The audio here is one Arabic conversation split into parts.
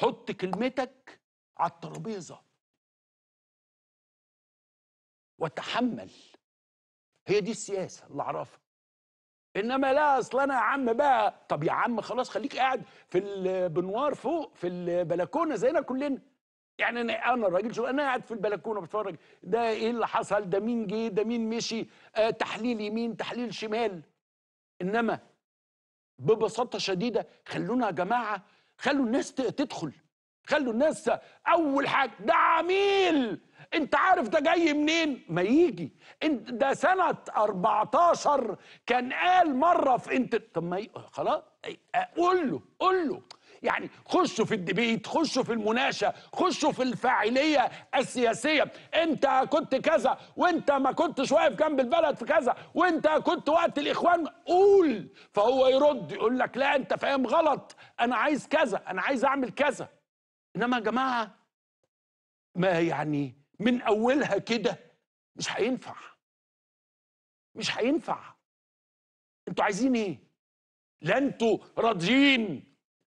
حط كلمتك على الترابيزه وتحمل هي دي السياسه اللي اعرفها انما لا اصل انا يا عم بقى طب يا عم خلاص خليك قاعد في البنوار فوق في البلكونه زينا كلنا يعني انا انا الراجل شو انا قاعد في البلكونه بتفرج ده ايه اللي حصل ده مين جه ده مين مشي آه تحليل يمين تحليل شمال انما ببساطه شديده خلونا يا جماعه خلوا الناس تدخل خلوا الناس اول حاجه ده عميل انت عارف ده جاي منين ما يجي انت ده سنه 14 كان قال مره في انت طب ما خلاص قول له قول له يعني خشوا في الدبيت خشوا في المناشه خشوا في الفاعليه السياسيه انت كنت كذا وانت ما كنتش واقف جنب البلد في كذا وانت كنت وقت الاخوان قول فهو يرد يقول لك لا انت فاهم غلط انا عايز كذا انا عايز اعمل كذا انما يا جماعه ما يعني من اولها كده مش هينفع مش هينفع انتوا عايزين ايه لا انتوا راضيين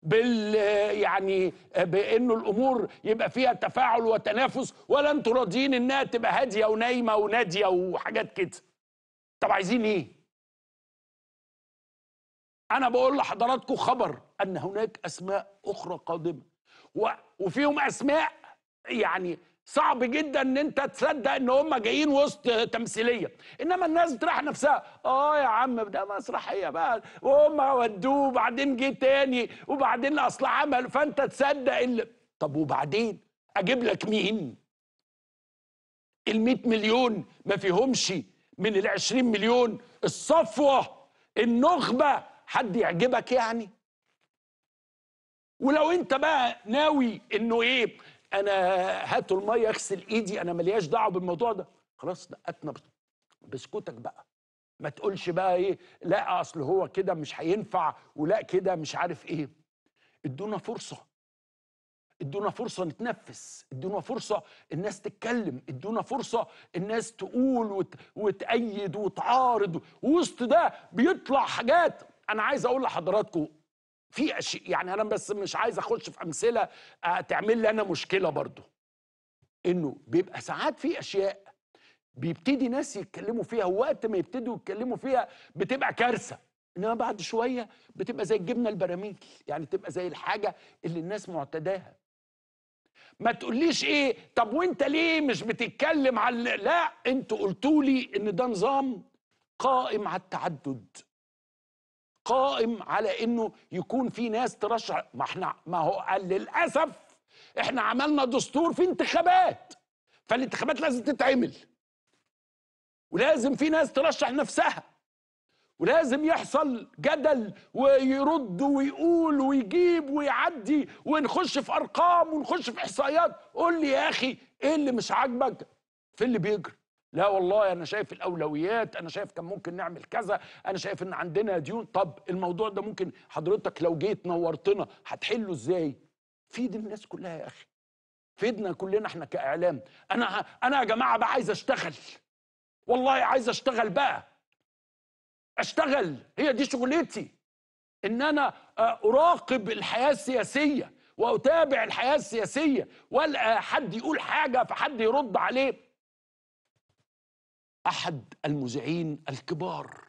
بال يعني آه، بانه الامور يبقى فيها تفاعل وتنافس ولا انتوا راضيين انها تبقى هاديه ونايمه وناديه وحاجات كده طب عايزين ايه انا بقول لحضراتكم خبر ان هناك اسماء اخرى قادمه وفيهم اسماء يعني صعب جدا ان انت تصدق ان هم جايين وسط تمثيليه انما الناس بتريح نفسها اه يا عم ده مسرحيه بقى وهم ودوه وبعدين جه تاني وبعدين اصل عمل فانت تصدق اللي طب وبعدين اجيب لك مين ال 100 مليون ما فيهمش من ال 20 مليون الصفوه النخبه حد يعجبك يعني ولو انت بقى ناوي انه ايه انا هاتوا الميه اغسل ايدي انا ملياش دعوه بالموضوع ده خلاص دقتنا بسكوتك بقى ما تقولش بقى ايه لا اصل هو كده مش هينفع ولا كده مش عارف ايه ادونا فرصه ادونا فرصة نتنفس ادونا فرصة الناس تتكلم ادونا فرصة الناس تقول وت... وتأيد وتعارض وسط ده بيطلع حاجات أنا عايز أقول لحضراتكم في اشياء يعني انا بس مش عايز اخش في امثله آه، تعمل لي انا مشكله برضو انه بيبقى ساعات في اشياء بيبتدي ناس يتكلموا فيها ووقت ما يبتدوا يتكلموا فيها بتبقى كارثه انما بعد شويه بتبقى زي الجبنه البراميل يعني تبقى زي الحاجه اللي الناس معتداها ما تقوليش ايه طب وانت ليه مش بتتكلم على لا انتوا قلتوا لي ان ده نظام قائم على التعدد قائم على انه يكون في ناس ترشح ما احنا ما هو قال للاسف احنا عملنا دستور في انتخابات فالانتخابات لازم تتعمل ولازم في ناس ترشح نفسها ولازم يحصل جدل ويرد ويقول ويجيب ويعدي ونخش في ارقام ونخش في احصائيات قول لي يا اخي ايه اللي مش عاجبك في اللي بيجري لا والله انا شايف الاولويات انا شايف كان ممكن نعمل كذا انا شايف ان عندنا ديون طب الموضوع ده ممكن حضرتك لو جيت نورتنا هتحله ازاي فيد الناس كلها يا اخي فيدنا كلنا احنا كاعلام انا انا يا جماعه بقى عايز اشتغل والله عايز اشتغل بقى اشتغل هي دي شغلتي ان انا آه، اراقب الحياه السياسيه واتابع الحياه السياسيه والقى حد يقول حاجه فحد يرد عليه احد المذيعين الكبار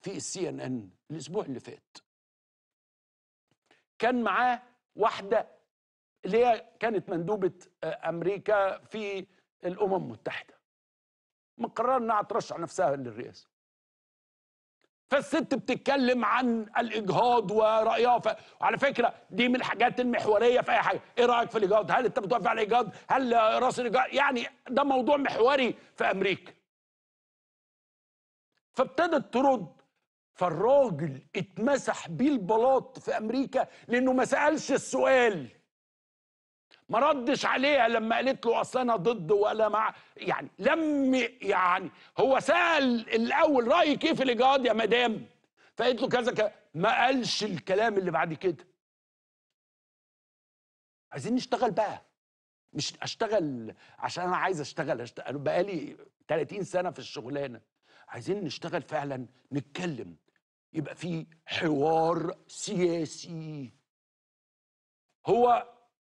في السي ان ان الاسبوع اللي فات كان معاه واحده اللي هي كانت مندوبه آه، امريكا في الامم المتحده مقرره انها ترشح نفسها للرئاسه فالست بتتكلم عن الاجهاض ورايها ف... وعلى فكره دي من الحاجات المحوريه في اي حاجه ايه رايك في الاجهاض هل انت بتوافق على الاجهاض هل راس الاجهاض يعني ده موضوع محوري في امريكا فابتدت ترد فالراجل اتمسح بيه البلاط في امريكا لانه ما سالش السؤال ما ردش عليها لما قالت له اصل انا ضد ولا مع يعني لم يعني هو سال الاول رايك ايه في الاجهاض يا مدام فقالت له كذا كذا ما قالش الكلام اللي بعد كده عايزين نشتغل بقى مش اشتغل عشان انا عايز اشتغل, أشتغل بقالي 30 سنه في الشغلانه عايزين نشتغل فعلا نتكلم يبقى في حوار سياسي هو